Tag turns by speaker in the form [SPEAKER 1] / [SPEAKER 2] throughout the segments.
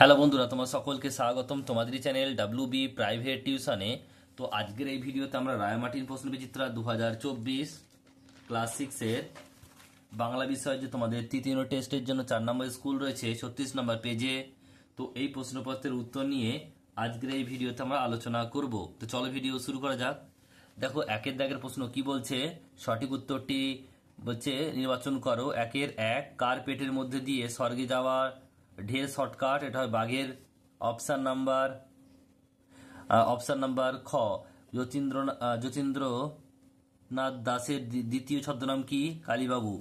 [SPEAKER 1] hello বন্ধুরা তোমার সকলকে স্বাগতম তোমাদেরই চ্যানেল ডাব্লু বি প্রাইভেট টিউশনে তো আজকের এই ভিডিওতে আমরা রায়মাটির প্রশ্ন বিচিত্রা দু হাজার চব্বিশ ক্লাস সিক্সের বাংলা বিষয়ে যে তোমাদের তৃতীয় টেস্টের জন্য চার নম্বর স্কুল রয়েছে ছত্রিশ নম্বর পেজে তো এই প্রশ্নপত্রের উত্তর নিয়ে আজকের এই ভিডিওতে আমরা আলোচনা করব তো চলো ভিডিও শুরু করা যাক দেখো একের দাগের প্রশ্ন কি বলছে সঠিক উত্তরটি বলছে নির্বাচন করো একের এক কার পেটের মধ্যে দিয়ে স্বর্গে যাওয়ার ঢের শর্টকাট এটা হয় বাঘের অপশান নাম্বার অপশান নাম্বার খ যতীন্দ্র যতীন্দ্রনাথ দাসের দ্বিতীয় ছদ্মনাম কি কালীবাবু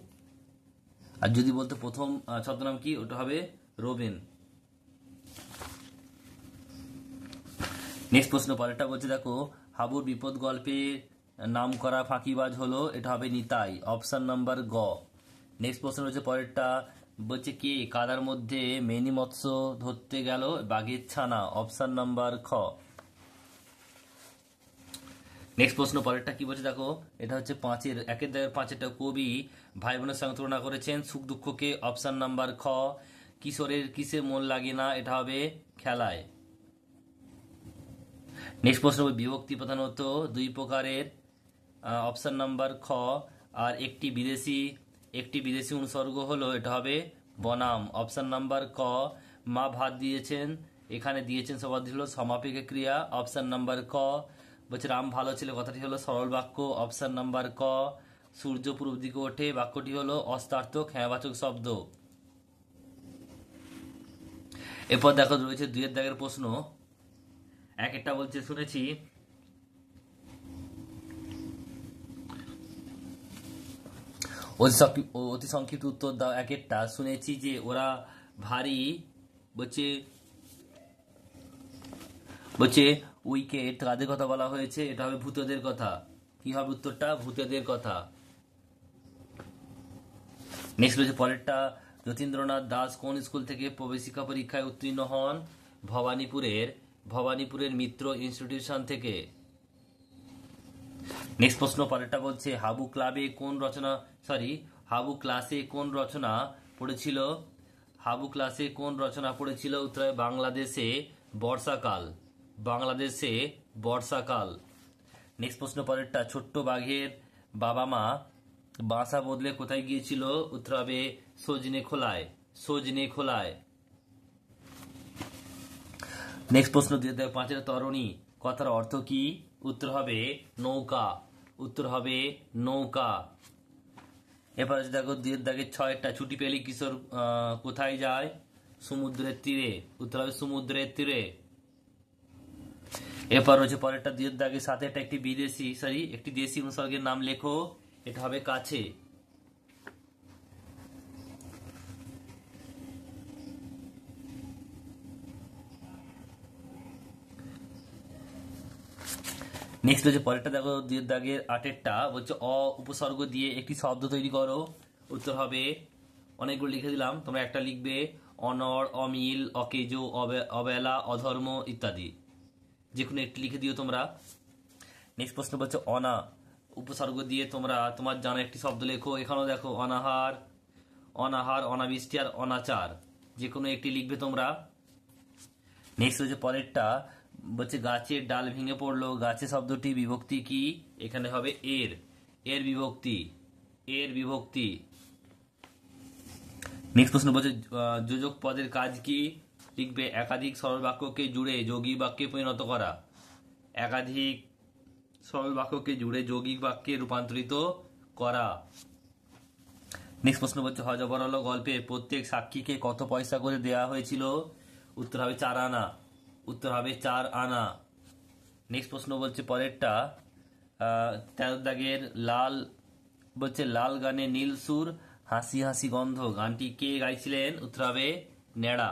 [SPEAKER 1] আর যদি বলতে প্রথম ছদ্মনাম কি ওটা হবে রোবেন নেক্সট প্রশ্ন পরেরটা বলছে দেখো হাবুর বিপদ গল্পে নাম করা ফাঁকিবাজ হলো এটা হবে নিতাই অপশান নাম্বার গ নেক্সট প্রশ্ন হচ্ছে পরেরটা বলছে কে কাদার মধ্যে মেনি মৎস্য ধরতে গেল বাঘের ছানা অপশান নাম্বার খ নেক্সট প্রশ্ন পরেরটা কি বলছে দেখো এটা হচ্ছে পাঁচের একের দাগের পাঁচেরটা কবি ভাই বোনের সঙ্গে তুলনা করেছেন সুখ দুঃখকে অপশান নাম্বার খ কিশোরের কিসে মন লাগে না এটা হবে খেলায় নেক্সট প্রশ্ন বিভক্তি প্রধানত দুই প্রকারের অপশান নাম্বার খ আর একটি বিদেশি একটি বিদেশি অনুসর্গ হলো এটা হবে বনাম অপশান নাম্বার ক মা ভাত দিয়েছেন এখানে দিয়েছেন সমাধি হলো সমাপিক ক্রিয়া অপশান নাম্বার ক বলছে রাম ভালো ছিল কথাটি হলো সরল বাক্য অপশান নাম্বার ক সূর্য পূর্ব দিকে ওঠে বাক্যটি হলো অস্তার্থক হ্যাঁবাচক শব্দ এরপর দেখো রয়েছে দুয়ের দাগের প্রশ্ন এক একটা বলছে শুনেছি অতি সংক্ষিপ্ত উত্তর দাও এক একটা শুনেছি যে ওরা ভারী বলছে বলছে উইকেট কাদের কথা বলা হয়েছে এটা হবে ভূতদের কথা কি হবে উত্তরটা ভূতদের কথা নেক্সট রয়েছে পরেরটা যতীন্দ্রনাথ দাস কোন স্কুল থেকে প্রবেশিকা পরীক্ষায় উত্তীর্ণ হন ভবানীপুরের ভবানীপুরের মিত্র ইনস্টিটিউশন থেকে নেক্সট প্রশ্ন পরেরটা বলছে হাবু ক্লাবে কোন রচনা সরি হাবু ক্লাসে কোন রচনা পড়েছিল হাবু ক্লাসে কোন রচনা পড়েছিল উত্তর বাংলাদেশে বর্ষাকাল বাংলাদেশে বর্ষাকাল নেক্সট প্রশ্ন পরেরটা ছোট্ট বাঘের বাবা মা বাসা বদলে কোথায় গিয়েছিল উত্তর হবে সজনে খোলায় সজনে খোলায় নেক্সট প্রশ্ন দিয়ে দেয় পাঁচের তরণী কথার অর্থ কি উত্তর হবে নৌকা উত্তর হবে নৌকা এবার হচ্ছে দেখো দুয়ের দাগে ছয়টা ছুটি পেলে কিশোর কোথায় যায় সমুদ্রের তীরে উত্তর হবে সমুদ্রের তীরে এরপর হচ্ছে পরেরটা দুয়ের দাগের সাথে একটা একটি বিদেশি সরি একটি দেশি অনুসর্গের নাম লেখো এটা হবে কাছে নেক্সট হচ্ছে পরেরটা দেখো দাগের আটেরটা বলছে অ উপসর্গ দিয়ে একটি শব্দ তৈরি করো উত্তর হবে অনেকগুলো লিখে দিলাম তোমরা একটা লিখবে অনর অমিল অকেজ অবেলা অধর্ম ইত্যাদি যে কোনো একটি লিখে দিও তোমরা নেক্সট প্রশ্ন বলছে অনা উপসর্গ দিয়ে তোমরা তোমার জানা একটি শব্দ লেখো এখানেও দেখো অনাহার অনাহার অনাবৃষ্টি আর অনাচার যে কোনো একটি লিখবে তোমরা নেক্সট হচ্ছে পরেরটা বলছে গাছের ডাল ভেঙে পড়লো গাছে শব্দটি বিভক্তি কি এখানে হবে এর এর বিভক্তি এর বিভক্তি নেক্সট প্রশ্ন বলছে যোজক পদের কাজ কি লিখবে একাধিক সরল বাক্যকে জুড়ে যৌগিক বাক্যে পরিণত করা একাধিক সরল বাক্যকে জুড়ে যৌগিক বাক্যে রূপান্তরিত করা নেক্সট প্রশ্ন বলছে হজবরল গল্পে প্রত্যেক সাক্ষীকে কত পয়সা করে দেয়া হয়েছিল উত্তর হবে চার আনা উত্তর হবে চার আনা নেক্সট প্রশ্ন বলছে পরেরটা তেরো দাগের লাল বলছে লাল গানে নীল সুর হাসি হাসি গন্ধ গানটি কে গাইছিলেন উত্তর হবে ন্যাড়া